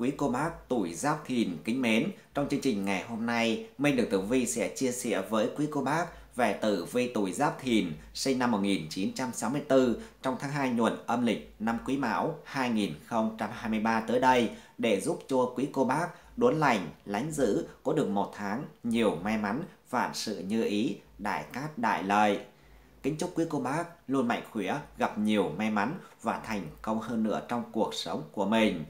Quý cô bác tuổi Giáp Thìn kính mến, trong chương trình ngày hôm nay, Minh Đường Tử Vi sẽ chia sẻ với quý cô bác về tử vi tuổi Giáp Thìn sinh năm 1964 trong tháng 2 nhuận âm lịch năm Quý Mão 2023 tới đây để giúp cho quý cô bác đốn lành, lánh giữ, có được một tháng nhiều may mắn, vạn sự như ý, đại cát đại lợi. Kính chúc quý cô bác luôn mạnh khỏe, gặp nhiều may mắn và thành công hơn nữa trong cuộc sống của mình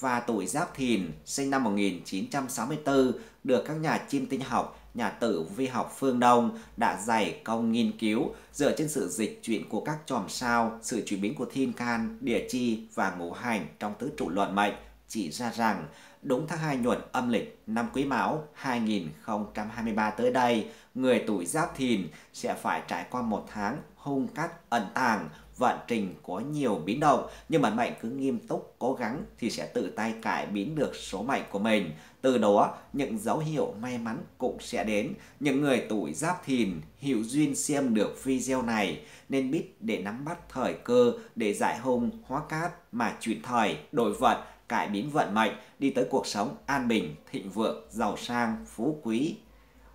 và tuổi Giáp Thìn sinh năm 1964 được các nhà chim tinh học, nhà tử vi học phương Đông đã dày công nghiên cứu dựa trên sự dịch chuyển của các chòm sao, sự chuyển biến của thiên can, địa chi và ngũ hành trong tứ trụ luận mệnh chỉ ra rằng đúng tháng 2 nhuận âm lịch năm Quý Mão 2023 tới đây, người tuổi Giáp Thìn sẽ phải trải qua một tháng hung cát ẩn tàng vận trình có nhiều biến động nhưng bản mệnh cứ nghiêm túc cố gắng thì sẽ tự tay cải biến được số mệnh của mình từ đó những dấu hiệu may mắn cũng sẽ đến những người tuổi giáp thìn hữu duyên xem được video này nên biết để nắm bắt thời cơ để giải hung hóa cát mà chuyển thời đổi vận cải biến vận mệnh đi tới cuộc sống an bình thịnh vượng giàu sang phú quý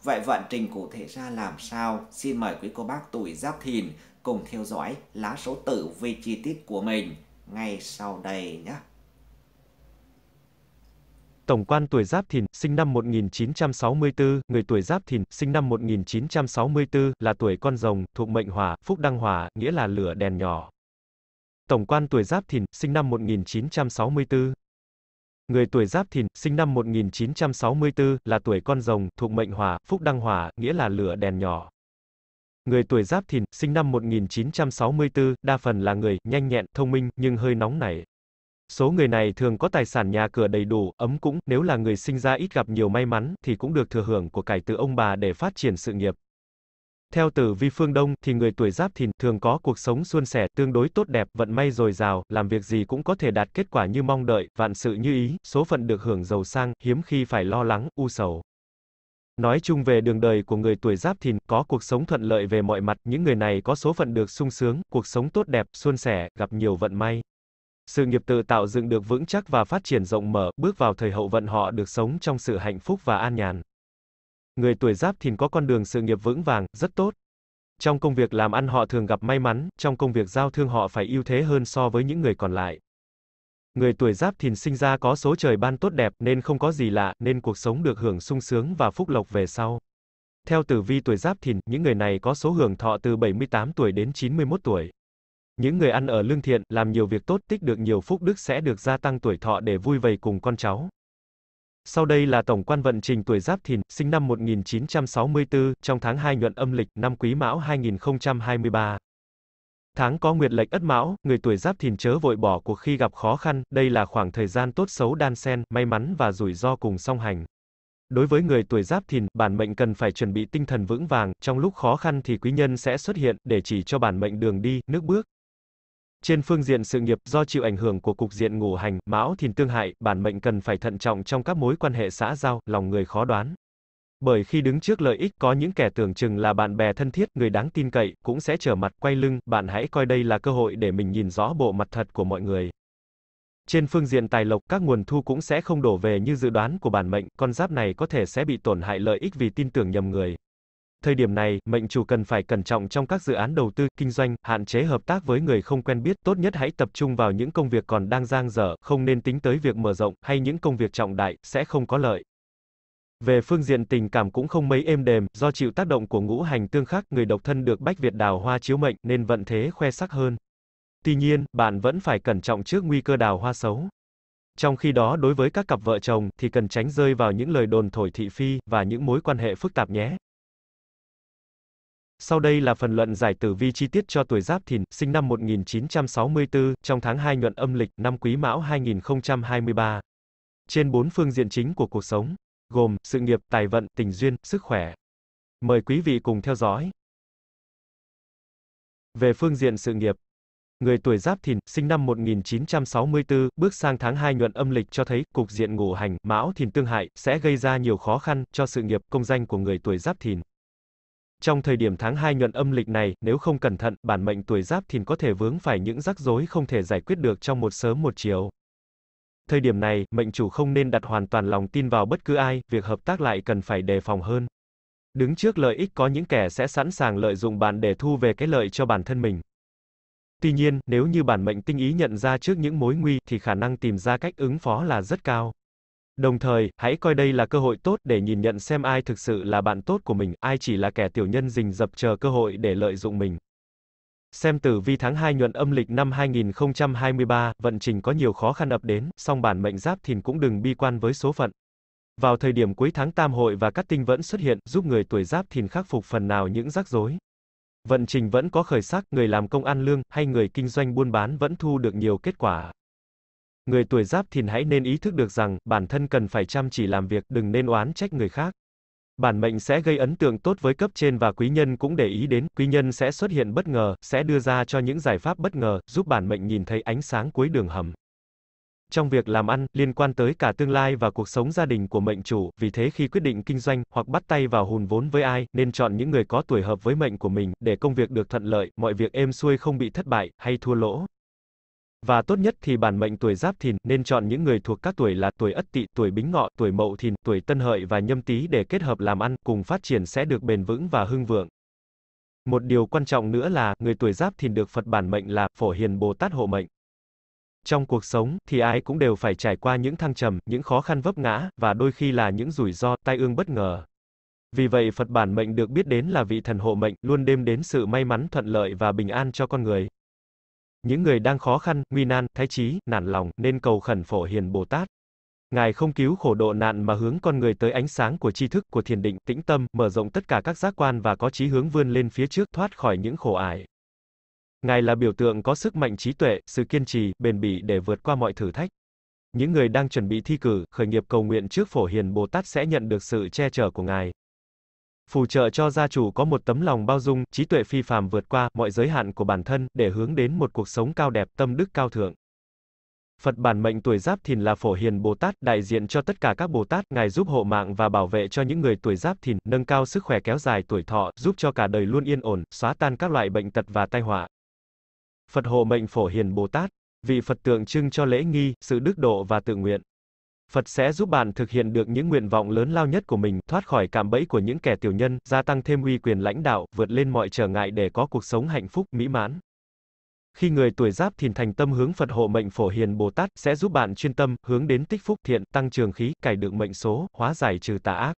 Vậy vận trình cụ thể ra làm sao? Xin mời quý cô bác tuổi Giáp Thìn cùng theo dõi lá số tử về chi tiết của mình ngay sau đây nhé. Tổng quan tuổi Giáp Thìn, sinh năm 1964, người tuổi Giáp Thìn, sinh năm 1964, là tuổi con rồng, thuộc mệnh hỏa, phúc đăng hỏa, nghĩa là lửa đèn nhỏ. Tổng quan tuổi Giáp Thìn, sinh năm 1964. Người tuổi Giáp Thìn, sinh năm 1964, là tuổi con rồng, thuộc mệnh hỏa, phúc đăng hỏa, nghĩa là lửa đèn nhỏ. Người tuổi Giáp Thìn, sinh năm 1964, đa phần là người nhanh nhẹn, thông minh nhưng hơi nóng nảy. Số người này thường có tài sản nhà cửa đầy đủ, ấm cũng, nếu là người sinh ra ít gặp nhiều may mắn thì cũng được thừa hưởng của cải từ ông bà để phát triển sự nghiệp. Theo tử vi phương Đông thì người tuổi Giáp Thìn thường có cuộc sống suôn sẻ, tương đối tốt đẹp, vận may dồi dào, làm việc gì cũng có thể đạt kết quả như mong đợi, vạn sự như ý, số phận được hưởng giàu sang, hiếm khi phải lo lắng, u sầu. Nói chung về đường đời của người tuổi Giáp Thìn, có cuộc sống thuận lợi về mọi mặt, những người này có số phận được sung sướng, cuộc sống tốt đẹp, suôn sẻ, gặp nhiều vận may. Sự nghiệp tự tạo dựng được vững chắc và phát triển rộng mở, bước vào thời hậu vận họ được sống trong sự hạnh phúc và an nhàn. Người tuổi Giáp Thìn có con đường sự nghiệp vững vàng, rất tốt. Trong công việc làm ăn họ thường gặp may mắn, trong công việc giao thương họ phải ưu thế hơn so với những người còn lại. Người tuổi giáp thìn sinh ra có số trời ban tốt đẹp nên không có gì lạ, nên cuộc sống được hưởng sung sướng và phúc lộc về sau. Theo tử vi tuổi giáp thìn, những người này có số hưởng thọ từ 78 tuổi đến 91 tuổi. Những người ăn ở lương thiện, làm nhiều việc tốt tích được nhiều phúc đức sẽ được gia tăng tuổi thọ để vui vầy cùng con cháu. Sau đây là tổng quan vận trình tuổi Giáp Thìn, sinh năm 1964, trong tháng 2 nhuận âm lịch, năm Quý Mão 2023. Tháng có nguyệt lệch ất mão, người tuổi giáp thìn chớ vội bỏ cuộc khi gặp khó khăn, đây là khoảng thời gian tốt xấu đan xen, may mắn và rủi ro cùng song hành. Đối với người tuổi giáp thìn, bản mệnh cần phải chuẩn bị tinh thần vững vàng, trong lúc khó khăn thì quý nhân sẽ xuất hiện, để chỉ cho bản mệnh đường đi, nước bước. Trên phương diện sự nghiệp, do chịu ảnh hưởng của cục diện ngũ hành, mão thìn tương hại, bản mệnh cần phải thận trọng trong các mối quan hệ xã giao, lòng người khó đoán. Bởi khi đứng trước lợi ích có những kẻ tưởng chừng là bạn bè thân thiết, người đáng tin cậy, cũng sẽ trở mặt quay lưng, bạn hãy coi đây là cơ hội để mình nhìn rõ bộ mặt thật của mọi người. Trên phương diện tài lộc, các nguồn thu cũng sẽ không đổ về như dự đoán của bản mệnh, con giáp này có thể sẽ bị tổn hại lợi ích vì tin tưởng nhầm người. Thời điểm này, mệnh chủ cần phải cẩn trọng trong các dự án đầu tư, kinh doanh, hạn chế hợp tác với người không quen biết, tốt nhất hãy tập trung vào những công việc còn đang giang dở, không nên tính tới việc mở rộng, hay những công việc trọng đại, sẽ không có lợi. Về phương diện tình cảm cũng không mấy êm đềm, do chịu tác động của ngũ hành tương khắc, người độc thân được Bách Việt đào hoa chiếu mệnh nên vận thế khoe sắc hơn. Tuy nhiên, bạn vẫn phải cẩn trọng trước nguy cơ đào hoa xấu. Trong khi đó đối với các cặp vợ chồng thì cần tránh rơi vào những lời đồn thổi thị phi và những mối quan hệ phức tạp nhé. Sau đây là phần luận giải tử vi chi tiết cho tuổi Giáp Thìn, sinh năm 1964, trong tháng 2 nhuận âm lịch, năm Quý Mão 2023. Trên bốn phương diện chính của cuộc sống, gồm sự nghiệp, tài vận, tình duyên, sức khỏe. Mời quý vị cùng theo dõi. Về phương diện sự nghiệp, người tuổi Giáp Thìn, sinh năm 1964, bước sang tháng 2 nhuận âm lịch cho thấy cục diện ngũ hành Mão Thìn tương hại sẽ gây ra nhiều khó khăn cho sự nghiệp công danh của người tuổi Giáp Thìn. Trong thời điểm tháng 2 nhuận âm lịch này, nếu không cẩn thận, bản mệnh tuổi Giáp Thìn có thể vướng phải những rắc rối không thể giải quyết được trong một sớm một chiều. Thời điểm này, mệnh chủ không nên đặt hoàn toàn lòng tin vào bất cứ ai, việc hợp tác lại cần phải đề phòng hơn. Đứng trước lợi ích có những kẻ sẽ sẵn sàng lợi dụng bạn để thu về cái lợi cho bản thân mình. Tuy nhiên, nếu như bản mệnh tinh ý nhận ra trước những mối nguy thì khả năng tìm ra cách ứng phó là rất cao. Đồng thời, hãy coi đây là cơ hội tốt để nhìn nhận xem ai thực sự là bạn tốt của mình, ai chỉ là kẻ tiểu nhân rình dập chờ cơ hội để lợi dụng mình. Xem tử vi tháng 2 nhuận âm lịch năm 2023, vận trình có nhiều khó khăn ập đến, song bản mệnh giáp thìn cũng đừng bi quan với số phận. Vào thời điểm cuối tháng tam hội và các tinh vẫn xuất hiện, giúp người tuổi giáp thìn khắc phục phần nào những rắc rối. Vận trình vẫn có khởi sắc, người làm công ăn lương, hay người kinh doanh buôn bán vẫn thu được nhiều kết quả. Người tuổi giáp thìn hãy nên ý thức được rằng, bản thân cần phải chăm chỉ làm việc, đừng nên oán trách người khác bản mệnh sẽ gây ấn tượng tốt với cấp trên và quý nhân cũng để ý đến, quý nhân sẽ xuất hiện bất ngờ, sẽ đưa ra cho những giải pháp bất ngờ, giúp bản mệnh nhìn thấy ánh sáng cuối đường hầm. Trong việc làm ăn, liên quan tới cả tương lai và cuộc sống gia đình của mệnh chủ, vì thế khi quyết định kinh doanh hoặc bắt tay vào hùn vốn với ai, nên chọn những người có tuổi hợp với mệnh của mình, để công việc được thuận lợi, mọi việc êm xuôi không bị thất bại hay thua lỗ. Và tốt nhất thì bản mệnh tuổi Giáp Thìn nên chọn những người thuộc các tuổi là tuổi Ất Tỵ, tuổi Bính Ngọ, tuổi Mậu Thìn, tuổi Tân Hợi và Nhâm Tý để kết hợp làm ăn, cùng phát triển sẽ được bền vững và hưng vượng. Một điều quan trọng nữa là người tuổi Giáp Thìn được Phật bản mệnh là Phổ Hiền Bồ Tát hộ mệnh. Trong cuộc sống thì ai cũng đều phải trải qua những thăng trầm, những khó khăn vấp ngã và đôi khi là những rủi ro, tai ương bất ngờ. Vì vậy Phật bản mệnh được biết đến là vị thần hộ mệnh, luôn đem đến sự may mắn thuận lợi và bình an cho con người. Những người đang khó khăn, nguy nan, thái trí, nản lòng, nên cầu khẩn phổ hiền Bồ Tát. Ngài không cứu khổ độ nạn mà hướng con người tới ánh sáng của tri thức, của thiền định, tĩnh tâm, mở rộng tất cả các giác quan và có chí hướng vươn lên phía trước, thoát khỏi những khổ ải. Ngài là biểu tượng có sức mạnh trí tuệ, sự kiên trì, bền bỉ để vượt qua mọi thử thách. Những người đang chuẩn bị thi cử, khởi nghiệp cầu nguyện trước phổ hiền Bồ Tát sẽ nhận được sự che chở của Ngài phù trợ cho gia chủ có một tấm lòng bao dung, trí tuệ phi phàm vượt qua mọi giới hạn của bản thân để hướng đến một cuộc sống cao đẹp, tâm đức cao thượng. Phật bản mệnh tuổi Giáp Thìn là Phổ Hiền Bồ Tát, đại diện cho tất cả các Bồ Tát, ngài giúp hộ mạng và bảo vệ cho những người tuổi Giáp Thìn, nâng cao sức khỏe kéo dài tuổi thọ, giúp cho cả đời luôn yên ổn, xóa tan các loại bệnh tật và tai họa. Phật hộ mệnh Phổ Hiền Bồ Tát, vị Phật tượng trưng cho lễ nghi, sự đức độ và tự nguyện. Phật sẽ giúp bạn thực hiện được những nguyện vọng lớn lao nhất của mình, thoát khỏi cạm bẫy của những kẻ tiểu nhân, gia tăng thêm uy quyền lãnh đạo, vượt lên mọi trở ngại để có cuộc sống hạnh phúc, mỹ mãn. Khi người tuổi giáp thìn thành tâm hướng Phật hộ mệnh phổ hiền Bồ Tát sẽ giúp bạn chuyên tâm, hướng đến tích phúc thiện, tăng trường khí, cải được mệnh số, hóa giải trừ tà ác.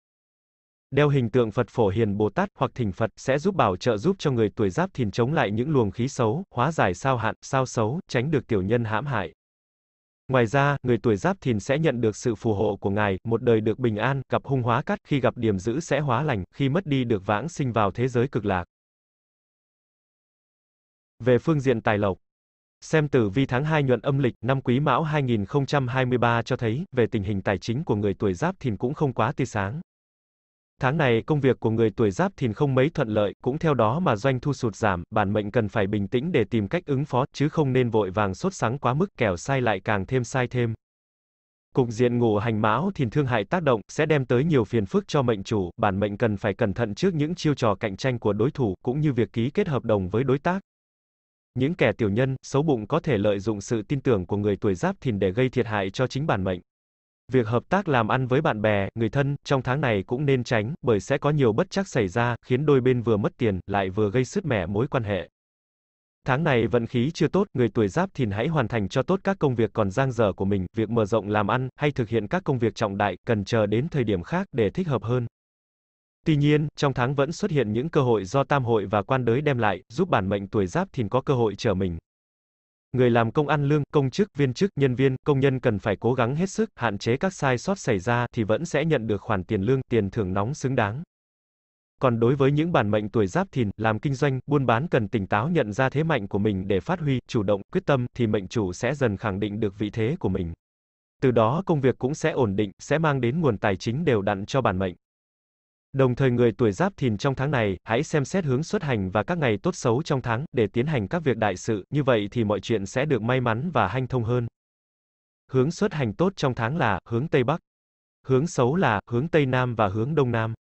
Đeo hình tượng Phật phổ hiền Bồ Tát hoặc thỉnh Phật sẽ giúp bảo trợ giúp cho người tuổi giáp thìn chống lại những luồng khí xấu, hóa giải sao hạn, sao xấu, tránh được tiểu nhân hãm hại. Ngoài ra, người tuổi giáp thìn sẽ nhận được sự phù hộ của ngài, một đời được bình an, gặp hung hóa cắt, khi gặp điểm giữ sẽ hóa lành, khi mất đi được vãng sinh vào thế giới cực lạc. Về phương diện tài lộc, xem tử vi tháng 2 nhuận âm lịch năm Quý Mão 2023 cho thấy, về tình hình tài chính của người tuổi giáp thìn cũng không quá tươi sáng. Tháng này công việc của người tuổi Giáp Thìn không mấy thuận lợi, cũng theo đó mà doanh thu sụt giảm, bản mệnh cần phải bình tĩnh để tìm cách ứng phó, chứ không nên vội vàng sốt sắng quá mức, kẻo sai lại càng thêm sai thêm. Cục diện ngủ hành mão thìn thương hại tác động sẽ đem tới nhiều phiền phức cho mệnh chủ, bản mệnh cần phải cẩn thận trước những chiêu trò cạnh tranh của đối thủ cũng như việc ký kết hợp đồng với đối tác. Những kẻ tiểu nhân, xấu bụng có thể lợi dụng sự tin tưởng của người tuổi Giáp Thìn để gây thiệt hại cho chính bản mệnh. Việc hợp tác làm ăn với bạn bè, người thân, trong tháng này cũng nên tránh, bởi sẽ có nhiều bất chắc xảy ra, khiến đôi bên vừa mất tiền, lại vừa gây sứt mẻ mối quan hệ. Tháng này vận khí chưa tốt, người tuổi giáp thìn hãy hoàn thành cho tốt các công việc còn giang dở của mình, việc mở rộng làm ăn, hay thực hiện các công việc trọng đại, cần chờ đến thời điểm khác để thích hợp hơn. Tuy nhiên, trong tháng vẫn xuất hiện những cơ hội do tam hội và quan đới đem lại, giúp bản mệnh tuổi giáp thìn có cơ hội trở mình. Người làm công ăn lương, công chức, viên chức, nhân viên, công nhân cần phải cố gắng hết sức, hạn chế các sai sót xảy ra thì vẫn sẽ nhận được khoản tiền lương, tiền thưởng nóng xứng đáng. Còn đối với những bản mệnh tuổi Giáp Thìn, làm kinh doanh, buôn bán cần tỉnh táo nhận ra thế mạnh của mình để phát huy, chủ động, quyết tâm thì mệnh chủ sẽ dần khẳng định được vị thế của mình. Từ đó công việc cũng sẽ ổn định, sẽ mang đến nguồn tài chính đều đặn cho bản mệnh. Đồng thời người tuổi giáp thìn trong tháng này, hãy xem xét hướng xuất hành và các ngày tốt xấu trong tháng, để tiến hành các việc đại sự, như vậy thì mọi chuyện sẽ được may mắn và hanh thông hơn. Hướng xuất hành tốt trong tháng là, hướng Tây Bắc. Hướng xấu là, hướng Tây Nam và hướng Đông Nam.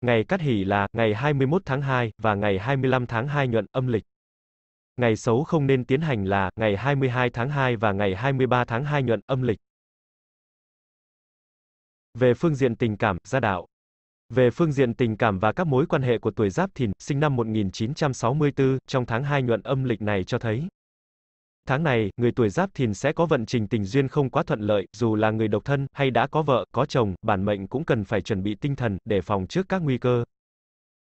Ngày cắt hỷ là, ngày 21 tháng 2, và ngày 25 tháng 2 nhuận, âm lịch. Ngày xấu không nên tiến hành là, ngày 22 tháng 2 và ngày 23 tháng 2 nhuận, âm lịch. Về phương diện tình cảm, gia đạo, về phương diện tình cảm và các mối quan hệ của tuổi Giáp Thìn, sinh năm 1964, trong tháng 2 nhuận âm lịch này cho thấy. Tháng này, người tuổi Giáp Thìn sẽ có vận trình tình duyên không quá thuận lợi, dù là người độc thân hay đã có vợ, có chồng, bản mệnh cũng cần phải chuẩn bị tinh thần để phòng trước các nguy cơ.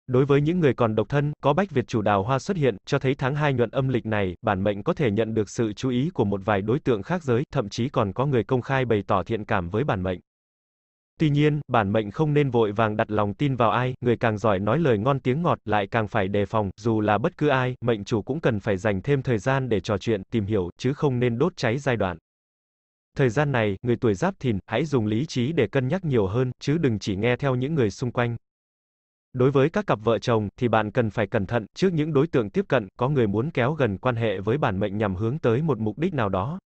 Đối với những người còn độc thân, có bách Việt chủ đào hoa xuất hiện, cho thấy tháng 2 nhuận âm lịch này, bản mệnh có thể nhận được sự chú ý của một vài đối tượng khác giới, thậm chí còn có người công khai bày tỏ thiện cảm với bản mệnh. Tuy nhiên, bản mệnh không nên vội vàng đặt lòng tin vào ai, người càng giỏi nói lời ngon tiếng ngọt lại càng phải đề phòng, dù là bất cứ ai, mệnh chủ cũng cần phải dành thêm thời gian để trò chuyện, tìm hiểu, chứ không nên đốt cháy giai đoạn. Thời gian này, người tuổi giáp thìn, hãy dùng lý trí để cân nhắc nhiều hơn, chứ đừng chỉ nghe theo những người xung quanh. Đối với các cặp vợ chồng, thì bạn cần phải cẩn thận, trước những đối tượng tiếp cận, có người muốn kéo gần quan hệ với bản mệnh nhằm hướng tới một mục đích nào đó,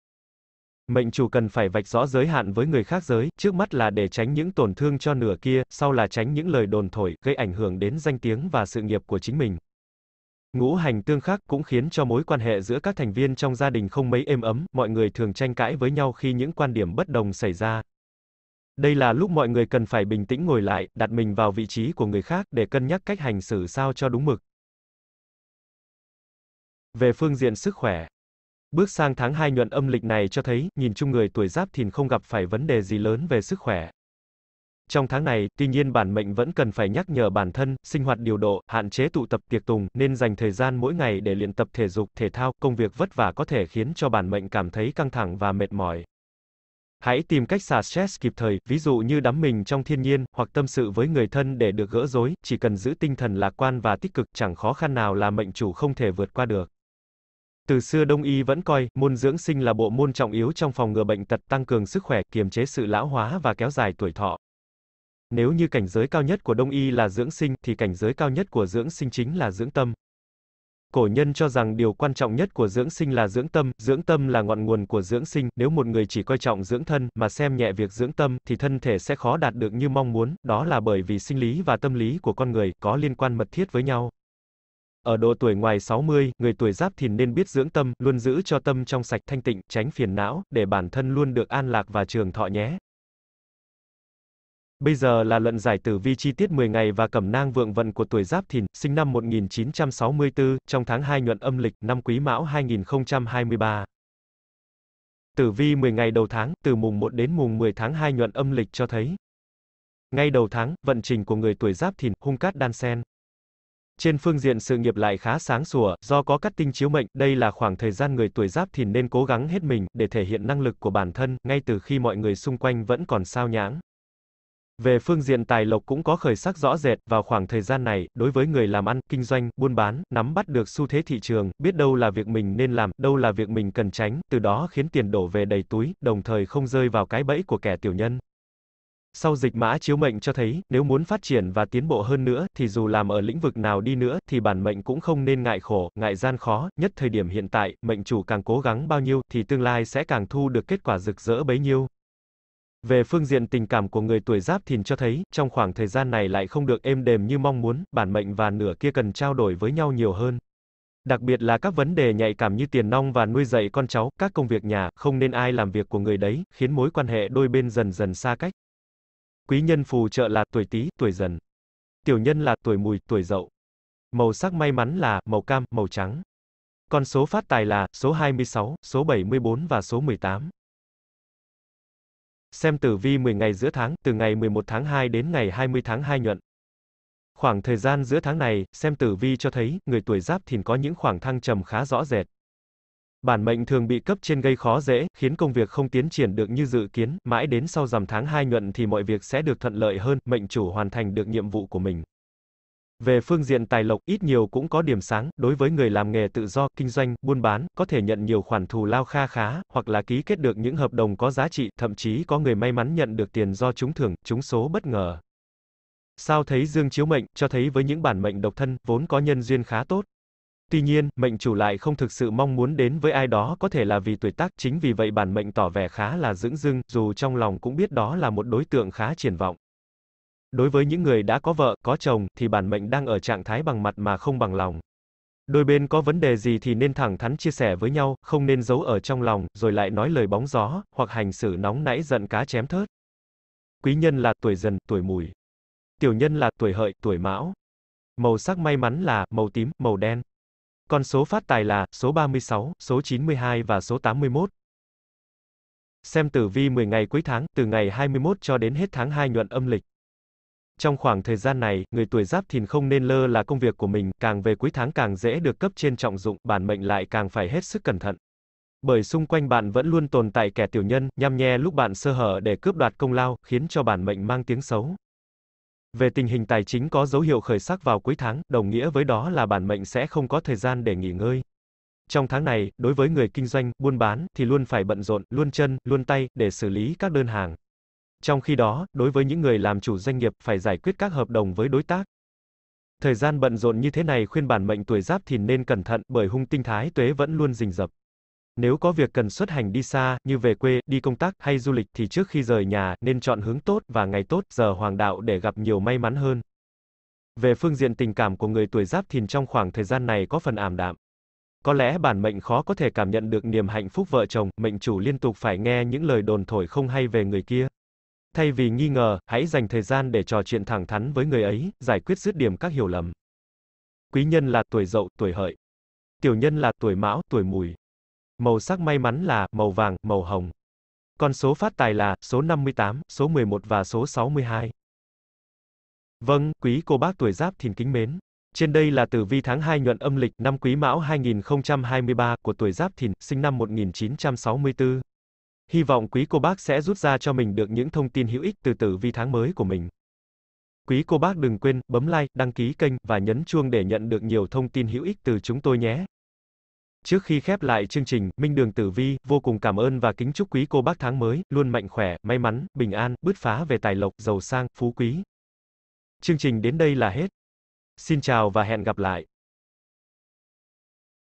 Mệnh chủ cần phải vạch rõ giới hạn với người khác giới, trước mắt là để tránh những tổn thương cho nửa kia, sau là tránh những lời đồn thổi, gây ảnh hưởng đến danh tiếng và sự nghiệp của chính mình. Ngũ hành tương khắc cũng khiến cho mối quan hệ giữa các thành viên trong gia đình không mấy êm ấm, mọi người thường tranh cãi với nhau khi những quan điểm bất đồng xảy ra. Đây là lúc mọi người cần phải bình tĩnh ngồi lại, đặt mình vào vị trí của người khác để cân nhắc cách hành xử sao cho đúng mực. Về phương diện sức khỏe, Bước sang tháng 2 nhuận âm lịch này cho thấy, nhìn chung người tuổi giáp thìn không gặp phải vấn đề gì lớn về sức khỏe. Trong tháng này, tuy nhiên bản mệnh vẫn cần phải nhắc nhở bản thân, sinh hoạt điều độ, hạn chế tụ tập tiệc tùng, nên dành thời gian mỗi ngày để luyện tập thể dục, thể thao, công việc vất vả có thể khiến cho bản mệnh cảm thấy căng thẳng và mệt mỏi. Hãy tìm cách xả stress kịp thời, ví dụ như đắm mình trong thiên nhiên, hoặc tâm sự với người thân để được gỡ rối, chỉ cần giữ tinh thần lạc quan và tích cực chẳng khó khăn nào là mệnh chủ không thể vượt qua được. Từ xưa Đông y vẫn coi môn dưỡng sinh là bộ môn trọng yếu trong phòng ngừa bệnh tật, tăng cường sức khỏe, kiềm chế sự lão hóa và kéo dài tuổi thọ. Nếu như cảnh giới cao nhất của Đông y là dưỡng sinh thì cảnh giới cao nhất của dưỡng sinh chính là dưỡng tâm. Cổ nhân cho rằng điều quan trọng nhất của dưỡng sinh là dưỡng tâm, dưỡng tâm là ngọn nguồn của dưỡng sinh, nếu một người chỉ coi trọng dưỡng thân mà xem nhẹ việc dưỡng tâm thì thân thể sẽ khó đạt được như mong muốn, đó là bởi vì sinh lý và tâm lý của con người có liên quan mật thiết với nhau. Ở độ tuổi ngoài 60, người tuổi giáp thìn nên biết dưỡng tâm, luôn giữ cho tâm trong sạch thanh tịnh, tránh phiền não, để bản thân luôn được an lạc và trường thọ nhé. Bây giờ là luận giải tử vi chi tiết 10 ngày và cẩm nang vượng vận của tuổi Giáp Thìn, sinh năm 1964, trong tháng 2 nhuận âm lịch, năm Quý Mão 2023. Tử vi 10 ngày đầu tháng, từ mùng 1 đến mùng 10 tháng 2 nhuận âm lịch cho thấy. Ngay đầu tháng, vận trình của người tuổi Giáp Thìn, hung cát đan sen. Trên phương diện sự nghiệp lại khá sáng sủa, do có cắt tinh chiếu mệnh, đây là khoảng thời gian người tuổi giáp thìn nên cố gắng hết mình, để thể hiện năng lực của bản thân, ngay từ khi mọi người xung quanh vẫn còn sao nhãng. Về phương diện tài lộc cũng có khởi sắc rõ rệt, vào khoảng thời gian này, đối với người làm ăn, kinh doanh, buôn bán, nắm bắt được xu thế thị trường, biết đâu là việc mình nên làm, đâu là việc mình cần tránh, từ đó khiến tiền đổ về đầy túi, đồng thời không rơi vào cái bẫy của kẻ tiểu nhân sau dịch mã chiếu mệnh cho thấy, nếu muốn phát triển và tiến bộ hơn nữa, thì dù làm ở lĩnh vực nào đi nữa, thì bản mệnh cũng không nên ngại khổ, ngại gian khó, nhất thời điểm hiện tại, mệnh chủ càng cố gắng bao nhiêu, thì tương lai sẽ càng thu được kết quả rực rỡ bấy nhiêu. Về phương diện tình cảm của người tuổi giáp thìn cho thấy, trong khoảng thời gian này lại không được êm đềm như mong muốn, bản mệnh và nửa kia cần trao đổi với nhau nhiều hơn. Đặc biệt là các vấn đề nhạy cảm như tiền nong và nuôi dạy con cháu, các công việc nhà, không nên ai làm việc của người đấy, khiến mối quan hệ đôi bên dần dần xa cách. Quý nhân phù trợ là tuổi Tý, tuổi Dần. Tiểu nhân là tuổi Mùi, tuổi Dậu. Màu sắc may mắn là màu cam, màu trắng. Con số phát tài là số 26, số 74 và số 18. Xem tử vi 10 ngày giữa tháng, từ ngày 11 tháng 2 đến ngày 20 tháng 2 nhuận. Khoảng thời gian giữa tháng này, xem tử vi cho thấy, người tuổi giáp thìn có những khoảng thăng trầm khá rõ rệt bản mệnh thường bị cấp trên gây khó dễ, khiến công việc không tiến triển được như dự kiến, mãi đến sau rằm tháng 2 nhuận thì mọi việc sẽ được thuận lợi hơn, mệnh chủ hoàn thành được nhiệm vụ của mình. Về phương diện tài lộc, ít nhiều cũng có điểm sáng, đối với người làm nghề tự do, kinh doanh, buôn bán, có thể nhận nhiều khoản thù lao kha khá, hoặc là ký kết được những hợp đồng có giá trị, thậm chí có người may mắn nhận được tiền do trúng thưởng, trúng số bất ngờ. Sao thấy dương chiếu mệnh, cho thấy với những bản mệnh độc thân, vốn có nhân duyên khá tốt. Tuy nhiên, mệnh chủ lại không thực sự mong muốn đến với ai đó có thể là vì tuổi tác, chính vì vậy bản mệnh tỏ vẻ khá là dưỡng dưng, dù trong lòng cũng biết đó là một đối tượng khá triển vọng. Đối với những người đã có vợ, có chồng, thì bản mệnh đang ở trạng thái bằng mặt mà không bằng lòng. Đôi bên có vấn đề gì thì nên thẳng thắn chia sẻ với nhau, không nên giấu ở trong lòng, rồi lại nói lời bóng gió, hoặc hành xử nóng nãy giận cá chém thớt. Quý nhân là tuổi dần, tuổi mùi. Tiểu nhân là tuổi hợi, tuổi mão. Màu sắc may mắn là màu tím, màu đen. Con số phát tài là số 36, số 92 và số 81. Xem tử vi 10 ngày cuối tháng, từ ngày 21 cho đến hết tháng 2 nhuận âm lịch. Trong khoảng thời gian này, người tuổi giáp thìn không nên lơ là công việc của mình, càng về cuối tháng càng dễ được cấp trên trọng dụng, bản mệnh lại càng phải hết sức cẩn thận. Bởi xung quanh bạn vẫn luôn tồn tại kẻ tiểu nhân, nhăm nhe lúc bạn sơ hở để cướp đoạt công lao, khiến cho bản mệnh mang tiếng xấu. Về tình hình tài chính có dấu hiệu khởi sắc vào cuối tháng, đồng nghĩa với đó là bản mệnh sẽ không có thời gian để nghỉ ngơi. Trong tháng này, đối với người kinh doanh, buôn bán thì luôn phải bận rộn, luôn chân, luôn tay để xử lý các đơn hàng. Trong khi đó, đối với những người làm chủ doanh nghiệp phải giải quyết các hợp đồng với đối tác. Thời gian bận rộn như thế này khuyên bản mệnh tuổi Giáp thì nên cẩn thận bởi hung tinh thái tuế vẫn luôn rình rập. Nếu có việc cần xuất hành đi xa, như về quê, đi công tác hay du lịch thì trước khi rời nhà, nên chọn hướng tốt và ngày tốt, giờ hoàng đạo để gặp nhiều may mắn hơn. Về phương diện tình cảm của người tuổi Giáp Thìn trong khoảng thời gian này có phần ảm đạm. Có lẽ bản mệnh khó có thể cảm nhận được niềm hạnh phúc vợ chồng, mệnh chủ liên tục phải nghe những lời đồn thổi không hay về người kia. Thay vì nghi ngờ, hãy dành thời gian để trò chuyện thẳng thắn với người ấy, giải quyết dứt điểm các hiểu lầm. Quý nhân là tuổi Dậu, tuổi Hợi. Tiểu nhân là tuổi Mão, tuổi Mùi. Màu sắc may mắn là màu vàng, màu hồng. Con số phát tài là số 58, số 11 và số 62. Vâng, quý cô bác tuổi Giáp Thìn kính mến. Trên đây là tử vi tháng 2 nhuận âm lịch năm Quý Mão 2023 của tuổi Giáp Thìn, sinh năm 1964. Hy vọng quý cô bác sẽ rút ra cho mình được những thông tin hữu ích từ tử vi tháng mới của mình. Quý cô bác đừng quên bấm like, đăng ký kênh và nhấn chuông để nhận được nhiều thông tin hữu ích từ chúng tôi nhé. Trước khi khép lại chương trình, Minh Đường Tử Vi vô cùng cảm ơn và kính chúc quý cô bác tháng mới luôn mạnh khỏe, may mắn, bình an, bứt phá về tài lộc, giàu sang, phú quý. Chương trình đến đây là hết. Xin chào và hẹn gặp lại.